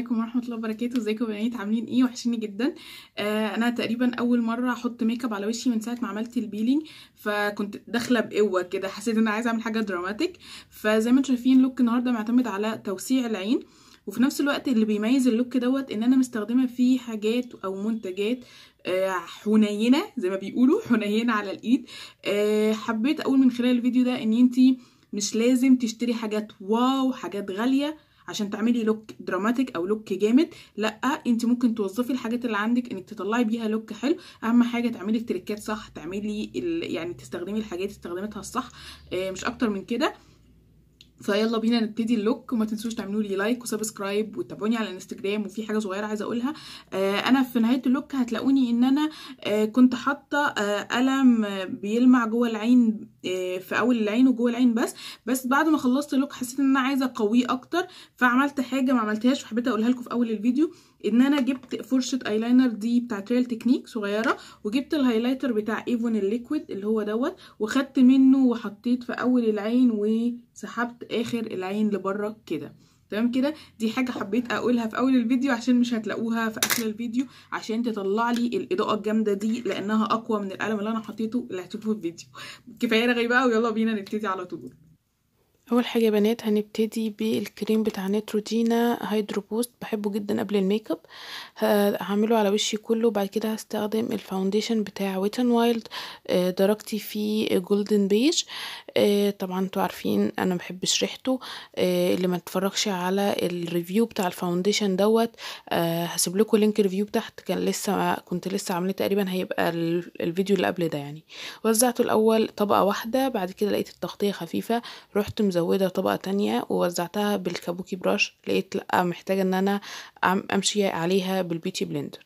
عليكم ورحمه الله وبركاته ازيكم يا بنات عاملين ايه وحشيني جدا آه انا تقريبا اول مره احط ميك اب على وشي من ساعه ما عملت البيلينج فكنت داخله بقوه كده حسيت ان انا عايزه اعمل حاجه دراماتيك فزي ما انتم شايفين لوك النهارده معتمد على توسيع العين وفي نفس الوقت اللي بيميز اللوك دوت ان انا مستخدمه فيه حاجات او منتجات آه، حنينه زي ما بيقولوا حنينه على الايد آه حبيت اقول من خلال الفيديو ده ان انتي مش لازم تشتري حاجات واو حاجات غاليه عشان تعملي لوك دراماتيك او لوك جامد لا انت ممكن توظفي الحاجات اللي عندك انك تطلعي بيها لوك حلو اهم حاجه تعملي التريكات صح تعملي يعني تستخدمي الحاجات استخدامتها الصح آه، مش اكتر من كده فيلا بينا نبتدي اللوك وما تنسوش تعملوا لي لايك وسبسكرايب وتابعوني على الانستجرام وفي حاجه صغيره عايزه اقولها آه، انا في نهايه اللوك هتلاقوني ان انا آه، كنت حاطه قلم بيلمع جوه العين آه، في اول العين وجوه العين بس بس بعد ما خلصت اللوك حسيت ان انا عايزه اقويه اكتر فعملت حاجه ما عملتهاش وحبيت اقولها لكم في اول الفيديو ان انا جبت فرشه ايلاينر دي بتاعت ريال تكنيك صغيره وجبت الهايلايتر بتاع ايفون الليكويد اللي هو دوت وخدت منه وحطيت في اول العين وسحبت اخر العين لبره كده تمام كده دي حاجه حبيت اقولها في اول الفيديو عشان مش هتلاقوها في اخر الفيديو عشان تطلع لي الاضاءه الجامده دي لانها اقوى من القلم اللي انا حطيته اللي هتشوفوه في الفيديو كفايه رغي بقى ويلا بينا نبتدي على طول اول حاجه يا بنات هنبتدي بالكريم بتاع نيتروجينا هيدرو بوست بحبه جدا قبل الميك اب هعمله على وشي كله بعد كده هستخدم الفاونديشن بتاع ويتن وايلد آه، درجتي فيه جولدن بيج آه، طبعا انتوا عارفين انا بحبش ريحته آه، اللي ما اتفرجش على الريفيو بتاع الفاونديشن دوت هسيب لكم لينك ريفيو تحت كان لسه كنت لسه عامله تقريبا هيبقى الفيديو اللي قبل ده يعني وزعته الاول طبقه واحده بعد كده لقيت التغطيه خفيفه رحت مزودة مزودة طبقة تانية ووزعتها بالكابوكي براش لقيت لأ محتاجة ان انا امشي عليها بالبيتي بلندر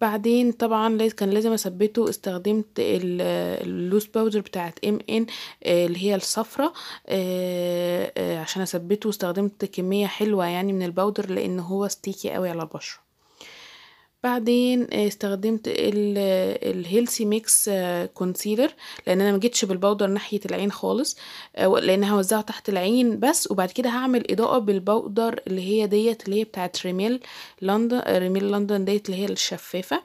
بعدين طبعا كان لازم اثبته استخدمت اللوز باودر بتاعت ام ان آه، اللي هي الصفرة آه، آه، عشان اثبته واستخدمت كمية حلوة يعني من الباودر لان هو ستيكي قوي على البشرة بعدين آه، استخدمت الهيلسي ميكس كونسيلر لان انا جيتش بالبودر ناحيه العين خالص آه، لان هوزعه تحت العين بس وبعد كده هعمل اضاءه بالبودر اللي هي ديت اللي هي بتاعت ريميل لندن آه، ريميل لندن ديت اللي هي الشفافه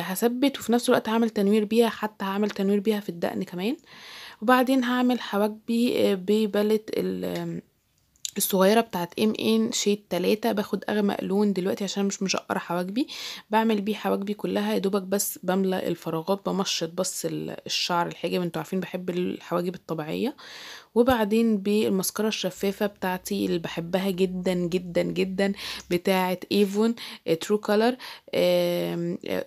هثبت وفي نفس الوقت هعمل تنوير بيها حتى هعمل تنوير بيها في الدقن كمان وبعدين هعمل حواجبي ببلة الصغيره بتاعت ام ان شيت تلاتة باخد اغمق لون دلوقتي عشان مش مشقره حواجبي بعمل بيه حواجبي كلها يا دوبك بس بملى الفراغات بمشط بس الشعر الحاجب انتوا عارفين بحب الحواجب الطبيعيه وبعدين بالمسكرة الشفافة بتاعتي اللي بحبها جدا جدا جدا بتاعة ايفون ترو كولر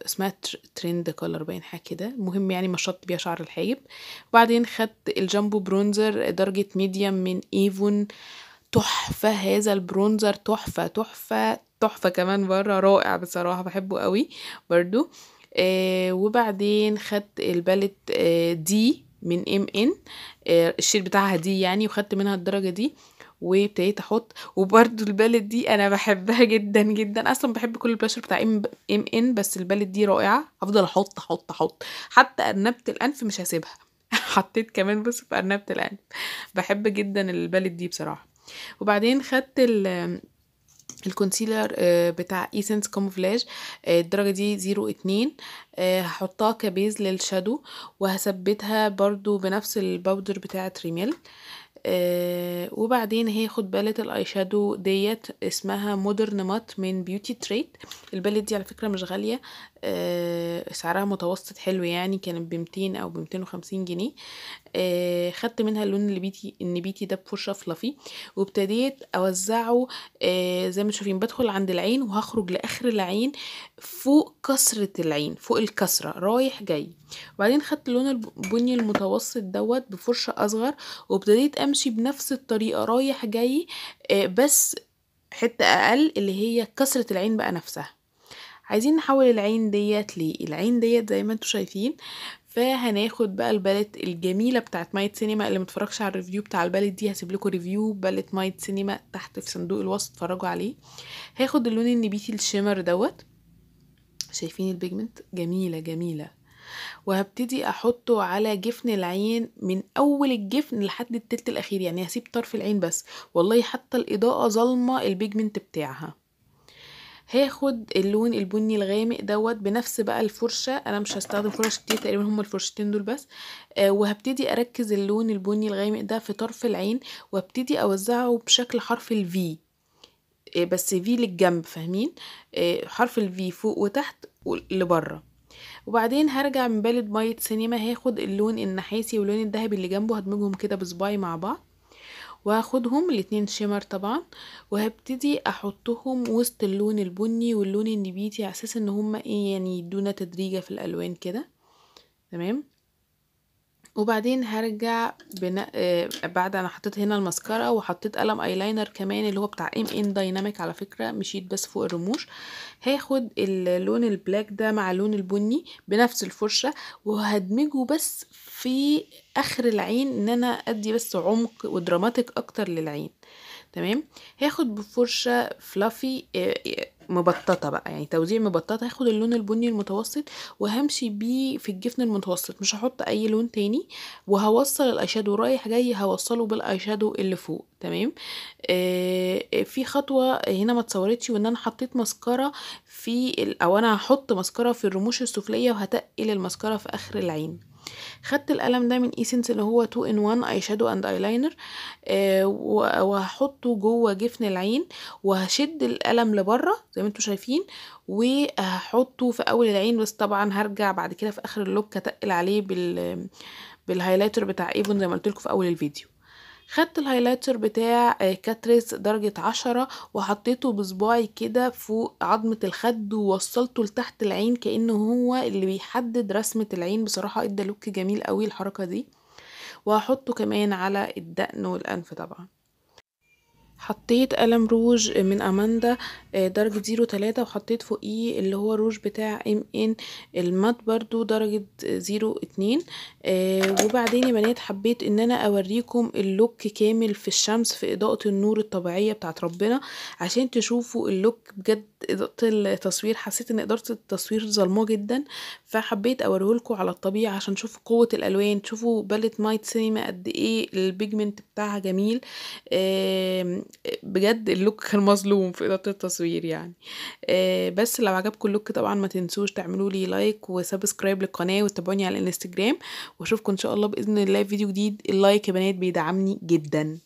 اسمها ترند كولر باين حاجة كده المهم يعني مشطت بيها شعر الحاجب وبعدين خدت الجامبو برونزر درجة ميديم من ايفون تحفة هذا البرونزر تحفة تحفة تحفة كمان بره رائع بصراحة بحبه قوي برضو آه وبعدين خدت البالت آه دي من ام ان آه الشير بتاعها دي يعني وخدت منها الدرجة دي وابتديت احط وبرده البالت دي انا بحبها جدا جدا اصلا بحب كل البلاشر بتاع ام ان بس البالت دي رائعه افضل احط احط احط حتى ارنبت الانف مش هسيبها حطيت كمان بس في ارنبت الانف بحب جدا البالت دي بصراحه وبعدين خدت ال الكونسيلر آه، بتاع ايسنس آه، كاموفلاج الدرجة دي زيرو اتنين آه، هحطها كبيز للشادو وهثبتها برضو بنفس البودر بتاعة ريميل وبعدين هي خد بالة الاي شادو ديت اسمها مودرن مات من بيوتي تريت الباليت دي على فكرة مش غالية آه، سعرها متوسط حلو يعني كانت بمتين او بمتين وخمسين جنيه آه، خدت منها اللون النبيتي النبيتي ده بفرشة فلافي وابتديت اوزعه آه، زي ما شايفين بدخل عند العين وهخرج لاخر العين فوق كسرة العين فوق الكسرة رايح جاي وبعدين خدت اللون البني المتوسط دوت بفرشة اصغر وابتديت امشي بنفس الطريقة رايح جاي بس حتة اقل اللي هي كسرة العين بقى نفسها عايزين نحول العين ديت ليه العين ديت زي ما انتوا شايفين فهناخد بقى البالت الجميله بتاعت مايت سينما اللي متفرجش على الريفيو بتاع البالت دي هسيب لكم ريفيو بالت مايت سينما تحت في صندوق الوصف اتفرجوا عليه هاخد اللون النبيتي الشيمر دوت شايفين البيجمنت جميله جميله وهبتدي احطه على جفن العين من اول الجفن لحد التلت الاخير يعني هسيب طرف العين بس والله حتى الاضاءه ظلمه البيجمنت بتاعها هاخد اللون البني الغامق دوت بنفس بقى الفرشة انا مش هستخدم فرش كتير تقريبا هما الفرشتين دول بس آه وهبتدي اركز اللون البني الغامق ده في طرف العين وابتدي اوزعه بشكل حرف الفي آه بس في للجنب فاهمين آه حرف الفي فوق وتحت لبره وبعدين هرجع من بالد مية سينما هاخد اللون النحاسي واللون الذهبي اللي جنبه هدمجهم كده بصباعي مع بعض وهاخدهم الاتنين شيمر طبعا وهبتدي احطهم وسط اللون البني واللون النبيتي على اساس ان هما ايه يعني يدونا تدريجة في الالوان كده تمام وبعدين هرجع بنا... آه، بعد انا حطيت هنا المسكرة وحطيت قلم ايلاينر كمان اللي هو بتاع ام ان دايناميك على فكرة مشيت بس فوق الرموش هاخد اللون البلاك ده مع اللون البني بنفس الفرشة وهدمجه بس في اخر العين ان انا ادي بس عمق ودراماتيك اكتر للعين تمام هاخد بفرشه فلافي آه، آه، مبططه بقى يعني توزيع مبطط هاخد اللون البني المتوسط وهمشي بيه في الجفن المتوسط مش هحط اي لون تاني وهوصل الايشادو رايح جاي هوصله بالايشادو اللي فوق تمام آه، في خطوه هنا ما اتصورتش وان انا حطيت مسكره في او انا هحط مسكره في الرموش السفليه وهتقل المسكره في اخر العين خدت القلم ده من ايسنس اللي هو 2 ان 1 اي شادو اند اي لاينر وهحطه جوه جفن العين وهشد القلم لبره زي ما انتم شايفين وهحطه في اول العين بس طبعا هرجع بعد كده في اخر اللوك اتقل عليه بال بالهايلايتر بتاع ايفون زي ما قلت لكم في اول الفيديو خدت الهايلايتر بتاع آه، كاتريس درجة عشرة وحطيته بصباعي كده فوق عظمة الخد ووصلته لتحت العين كأنه هو اللي بيحدد رسمة العين بصراحة ادى لوك جميل قوي الحركة دي وهحطه كمان على الدقن والأنف طبعا حطيت قلم روج من اماندا آه، درجة زيرو تلاتة وحطيت فوقيه اللي هو روج بتاع ام ان المات برضو درجة زيرو اتنين آه، وبعدين يا بنات حبيت ان انا اوريكم اللوك كامل في الشمس في اضاءة النور الطبيعية بتاعت ربنا عشان تشوفوا اللوك بجد اضاءة التصوير حسيت ان اضاءة التصوير ظلمة جدا فحبيت اوريهولكوا على الطبيعة عشان تشوفوا قوة الالوان تشوفوا بلت مايت سينما قد ايه البيجمنت بتاعها جميل بجد اللوك كان مظلوم في إضاءة التصوير يعني آه، بس لو عجبكم اللوك طبعا ما تنسوش تعملوا لي لايك وسبسكرايب للقناة وتابعوني على الانستجرام واشوفكم ان شاء الله بإذن الله في فيديو جديد اللايك يا بنات بيدعمني جدا